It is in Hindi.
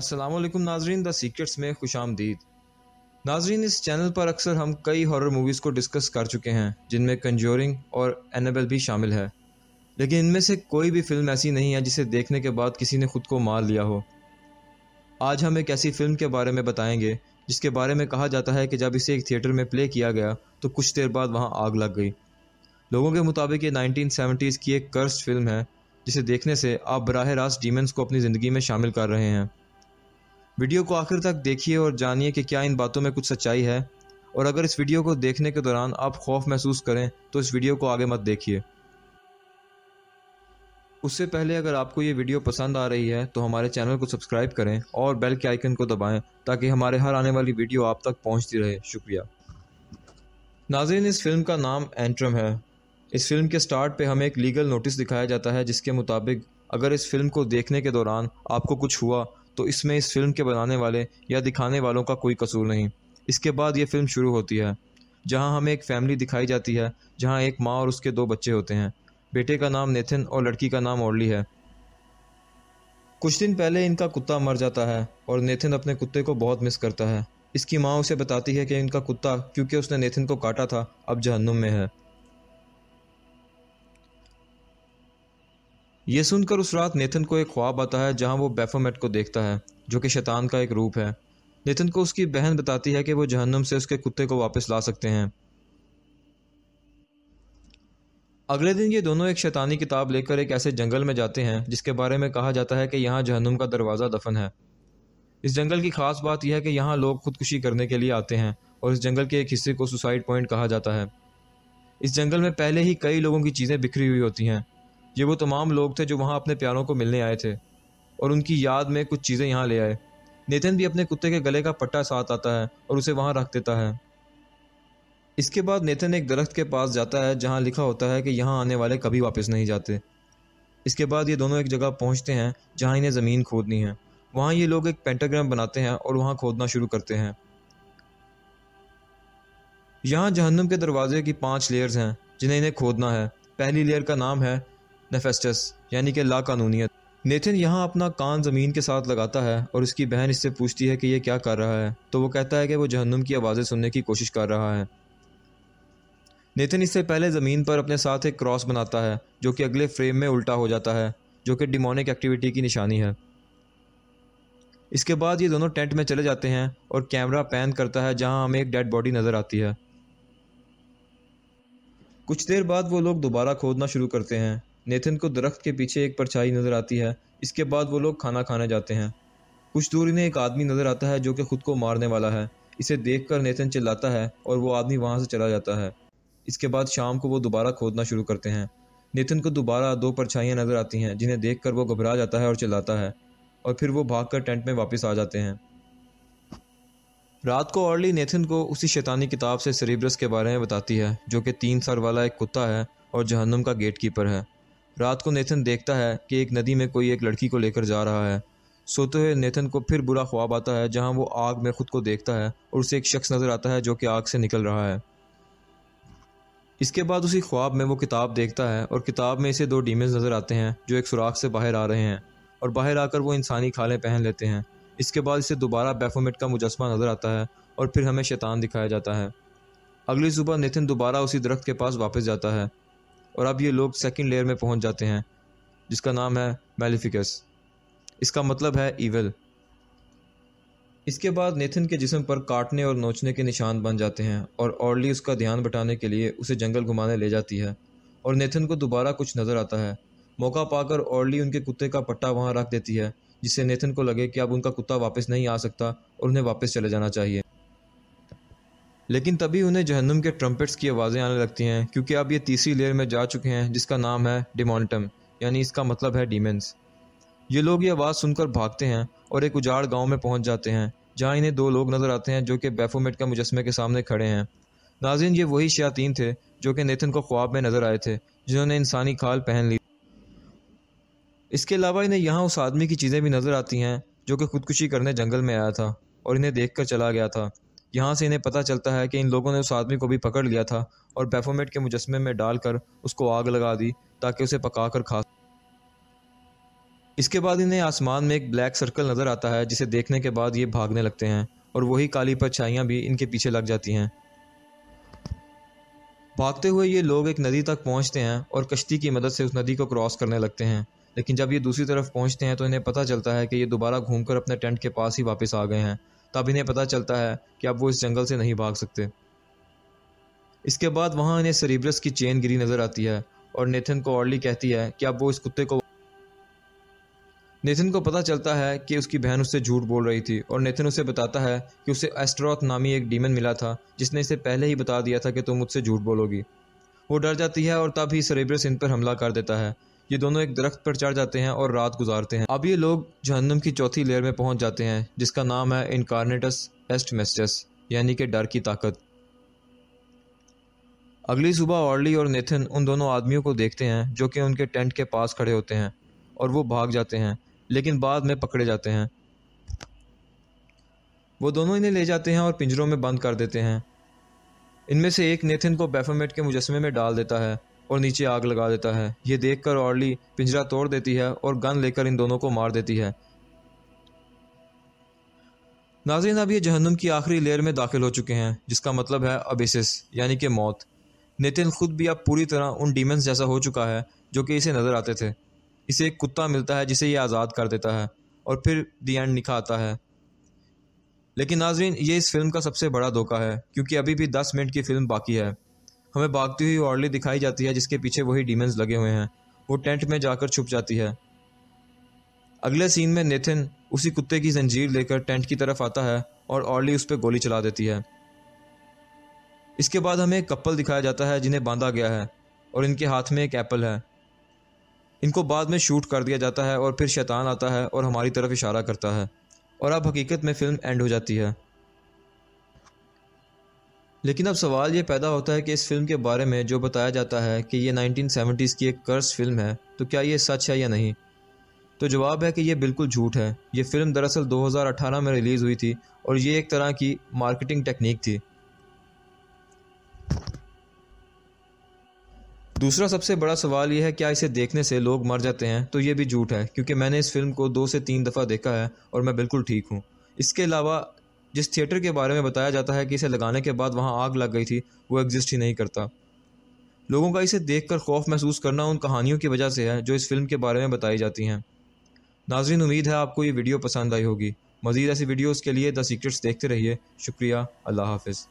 असलम नाजरीन द सीक्रेट्स में खुश आमदीद नाजरीन इस चैनल पर अक्सर हम कई हॉरर मूवीज़ को डिस्कस कर चुके हैं जिनमें कंजोरिंग और एनेबल भी शामिल है लेकिन इनमें से कोई भी फ़िल्म ऐसी नहीं है जिसे देखने के बाद किसी ने खुद को मार लिया हो आज हम एक ऐसी फ़िल्म के बारे में बताएंगे जिसके बारे में कहा जाता है कि जब इसे एक थिएटर में प्ले किया गया तो कुछ देर बाद वहाँ आग लग गई लोगों के मुताबिक ये नाइनटीन की एक कर्स्ट फिल्म है जिसे देखने से आप बरह रास्त डीमेंस को अपनी ज़िंदगी में शामिल कर रहे हैं वीडियो को आखिर तक देखिए और जानिए कि क्या इन बातों में कुछ सच्चाई है और अगर इस वीडियो को देखने के दौरान आप खौफ महसूस करें तो इस वीडियो को आगे मत देखिए उससे पहले अगर आपको ये वीडियो पसंद आ रही है तो हमारे चैनल को सब्सक्राइब करें और बेल के आइकन को दबाएं ताकि हमारे हर आने वाली वीडियो आप तक पहुंचती रहे शुक्रिया नाजिन इस फिल्म का नाम एंट्रम है इस फिल्म के स्टार्ट पे हमें एक लीगल नोटिस दिखाया जाता है जिसके मुताबिक अगर इस फिल्म को देखने के दौरान आपको कुछ हुआ तो इसमें इस फिल्म के बनाने वाले या दिखाने वालों का कोई कसूर नहीं इसके बाद ये फिल्म शुरू होती है जहाँ हमें एक फैमिली दिखाई जाती है जहाँ एक माँ और उसके दो बच्चे होते हैं बेटे का नाम नेथिन और लड़की का नाम ओरली है कुछ दिन पहले इनका कुत्ता मर जाता है और नेथिन अपने कुत्ते को बहुत मिस करता है इसकी माँ उसे बताती है कि इनका कुत्ता क्योंकि उसने नेथिन को काटा था अब जहन्नुम में है ये सुनकर उस रात नेथन को एक ख्वाब आता है जहाँ वो बैफोमेट को देखता है जो कि शैतान का एक रूप है नेथन को उसकी बहन बताती है कि वो जहन्नम से उसके कुत्ते को वापस ला सकते हैं अगले दिन ये दोनों एक शैतानी किताब लेकर एक ऐसे जंगल में जाते हैं जिसके बारे में कहा जाता है कि यहाँ जहन्नुम का दरवाज़ा दफन है इस जंगल की खास बात यह है कि यहाँ लोग खुदकुशी करने के लिए आते हैं और इस जंगल के एक हिस्से को सुसाइड पॉइंट कहा जाता है इस जंगल में पहले ही कई लोगों की चीज़ें बिखरी हुई होती हैं ये वो तमाम लोग थे जो वहाँ अपने प्यारों को मिलने आए थे और उनकी याद में कुछ चीज़ें यहाँ ले आए नेथन भी अपने कुत्ते के गले का पट्टा साथ आता है और उसे वहाँ रख देता है इसके बाद नेतन एक दरख्त के पास जाता है जहाँ लिखा होता है कि यहाँ आने वाले कभी वापस नहीं जाते इसके बाद ये दोनों एक जगह पहुँचते हैं जहाँ इन्हें ज़मीन खोदनी है वहाँ ये लोग एक पेंटाग्राम बनाते हैं और वहाँ खोदना शुरू करते हैं यहाँ जहन्नुम के दरवाजे की पांच लेयर्स हैं जिन्हें इन्हें खोदना है पहली लेयर का नाम है नेफेस्टस यानी कि ला कानूनीत नेथन यहाँ अपना कान ज़मीन के साथ लगाता है और उसकी बहन इससे पूछती है कि यह क्या कर रहा है तो वो कहता है कि वो जहन्नुम की आवाज़ें सुनने की कोशिश कर रहा है नेथन इससे पहले ज़मीन पर अपने साथ एक क्रॉस बनाता है जो कि अगले फ्रेम में उल्टा हो जाता है जो कि डिमोनिक एक्टिविटी की निशानी है इसके बाद ये दोनों टेंट में चले जाते हैं और कैमरा पैन करता है जहाँ हमें एक डेड बॉडी नज़र आती है कुछ देर बाद वो लोग दोबारा खोदना शुरू करते हैं नेथन को दरख्त के पीछे एक परछाई नज़र आती है इसके बाद वो लोग खाना खाने जाते हैं कुछ दूर इन्हें एक आदमी नज़र आता है जो कि खुद को मारने वाला है इसे देख कर नेथन चिल्लाता है और वो आदमी वहाँ से चला जाता है इसके बाद शाम को वो दोबारा खोदना शुरू करते हैं नेथन को दोबारा दो परछाइयाँ नज़र आती हैं जिन्हें देख कर वो घबरा जाता है और चिल्लाता है और फिर वो भाग कर टेंट में वापस आ जाते हैं रात को ऑर्ली नेथन को उसी शैतानी किताब से सरीब्रस के बारे में बताती है जो कि तीन सर वाला एक कुत्ता है और जहन्नम का गेट कीपर है रात को नेथन देखता है कि एक नदी में कोई एक लड़की को लेकर जा रहा है सोते हुए नेथन को फिर बुरा ख्वाब आता है जहां वो आग में खुद को देखता है और उसे एक शख्स नज़र आता है जो कि आग से निकल रहा है इसके बाद उसी ख्वाब में वो किताब देखता है और किताब में इसे दो डीमेज नज़र आते हैं जो एक सुराख से बाहर आ रहे हैं और बाहर आकर वो इंसानी खाले पहन लेते हैं इसके बाद इसे दोबारा बैफोमेट का मुजस्मा नज़र आता है और फिर हमें शैतान दिखाया जाता है अगली सुबह नेथन दोबारा उसी दरख्त के पास वापस जाता है और अब ये लोग सेकेंड लेयर में पहुंच जाते हैं जिसका नाम है मेलिफिकस इसका मतलब है ईवल इसके बाद नेथन के जिसम पर काटने और नोचने के निशान बन जाते हैं और ऑर्ली उसका ध्यान बटाने के लिए उसे जंगल घुमाने ले जाती है और नेथन को दोबारा कुछ नज़र आता है मौका पाकर ऑर्ली उनके कुत्ते का पट्टा वहां रख देती है जिससे नेथन को लगे कि अब उनका कुत्ता वापस नहीं आ सकता और उन्हें वापस चले जाना चाहिए लेकिन तभी उन्हें जहन्नुम के ट्रम्पेट्स की आवाज़ें आने लगती हैं क्योंकि अब ये तीसरी लेयर में जा चुके हैं जिसका नाम है डिमोनटम यानी इसका मतलब है डीमेंस ये लोग ये आवाज़ सुनकर भागते हैं और एक उजाड़ गाँव में पहुँच जाते हैं जहाँ इन्हें दो लोग नज़र आते हैं जो कि बैफोमेट का मुजस्मे के सामने खड़े हैं नाजिन ये वही शयातीन थे जो कि नेथन को ख्वाब में नज़र आए थे जिन्होंने इंसानी खाल पहन ली इसके अलावा इन्हें यहाँ उस आदमी की चीज़ें भी नज़र आती हैं जो कि खुदकुशी करने जंगल में आया था और इन्हें देख कर चला गया था यहाँ से इन्हें पता चलता है कि इन लोगों ने उस आदमी को भी पकड़ लिया था और बेफोमेट के मुजस्मे में डालकर उसको आग लगा दी ताकि उसे पका कर खा इसके बाद इन्हें आसमान में एक ब्लैक सर्कल नज़र आता है जिसे देखने के बाद ये भागने लगते हैं और वही काली परछाइयाँ भी इनके पीछे लग जाती हैं भागते हुए ये लोग एक नदी तक पहुँचते हैं और कश्ती की मदद से उस नदी को क्रॉस करने लगते हैं लेकिन जब ये दूसरी तरफ पहुँचते हैं तो इन्हें पता चलता है कि ये दोबारा घूमकर अपने टेंट के पास ही वापस आ गए हैं तब इन्हें पता चलता है कि अब वो इस जंगल से नहीं भाग सकते इसके बाद वहाँ इन्हें सरीब्रस की चेन गिरी नजर आती है और नेथन को ऑर्ली कहती है कि अब वो इस कुत्ते को नेथन को पता चलता है कि उसकी बहन उससे झूठ बोल रही थी और नेथन उसे बताता है कि उसे एस्ट्रॉथ नामी एक डीमन मिला था जिसने इसे पहले ही बता दिया था कि तुम मुझसे झूठ बोलोगी वो डर जाती है और तब ही सरेब्रस इन पर हमला कर देता है ये दोनों एक दरख्त पर चढ़ जाते हैं और रात गुजारते हैं अब ये लोग जहन्नम की चौथी लेयर में पहुंच जाते हैं जिसका नाम है इनकारनेटस एस्ट मेस्टस यानी कि डर की ताकत अगली सुबह ऑर्ली और नेथन उन दोनों आदमियों को देखते हैं जो कि उनके टेंट के पास खड़े होते हैं और वो भाग जाते हैं लेकिन बाद में पकड़े जाते हैं वो दोनों इन्हें ले जाते हैं और पिंजरों में बंद कर देते हैं इनमें से एक नेथिन को बेफामेट के मुजस्मे में डाल देता है और नीचे आग लगा देता है ये देखकर ऑर्ली पिंजरा तोड़ देती है और गन लेकर इन दोनों को मार देती है नाजरीन अब ये जहन्नुम की आखिरी लेयर में दाखिल हो चुके हैं जिसका मतलब है अबिसिस यानी कि मौत नितिन खुद भी अब पूरी तरह उन डीमेंस जैसा हो चुका है जो कि इसे नज़र आते थे इसे एक कुत्ता मिलता है जिसे ये आज़ाद कर देता है और फिर दी एंड निखा आता है लेकिन नाजरीन ये इस फिल्म का सबसे बड़ा धोखा है क्योंकि अभी भी दस मिनट की फिल्म बाकी है हमें भागती हुई ऑर्ली दिखाई जाती है जिसके पीछे वही डीमंस लगे हुए हैं वो टेंट में जाकर छुप जाती है अगले सीन में नेथिन उसी कुत्ते की जंजीर लेकर टेंट की तरफ आता है और ऑर्ली उस पर गोली चला देती है इसके बाद हमें एक कपल दिखाया जाता है जिन्हें बांधा गया है और इनके हाथ में एक एप्पल है इनको बाद में शूट कर दिया जाता है और फिर शैतान आता है और हमारी तरफ इशारा करता है और अब हकीकत में फ़िल्म एंड हो जाती है लेकिन अब सवाल ये पैदा होता है कि इस फिल्म के बारे में जो बताया जाता है कि ये 1970s की एक कर्ज फिल्म है तो क्या ये सच है या नहीं तो जवाब है कि ये बिल्कुल झूठ है ये फिल्म दरअसल 2018 में रिलीज़ हुई थी और ये एक तरह की मार्केटिंग टेक्निक थी दूसरा सबसे बड़ा सवाल यह है क्या इसे देखने से लोग मर जाते हैं तो ये भी झूठ है क्योंकि मैंने इस फिल्म को दो से तीन दफ़ा देखा है और मैं बिल्कुल ठीक हूँ इसके अलावा जिस थिएटर के बारे में बताया जाता है कि इसे लगाने के बाद वहाँ आग लग गई थी वो एग्जिस्ट ही नहीं करता लोगों का इसे देखकर खौफ महसूस करना उन कहानियों की वजह से है जो इस फिल्म के बारे में बताई जाती हैं नाजरीन उम्मीद है आपको ये वीडियो पसंद आई होगी मज़ीद ऐसी वीडियोज़ के लिए द सीक्रेट्स देखते रहिए शुक्रिया अल्लाह हाफिज़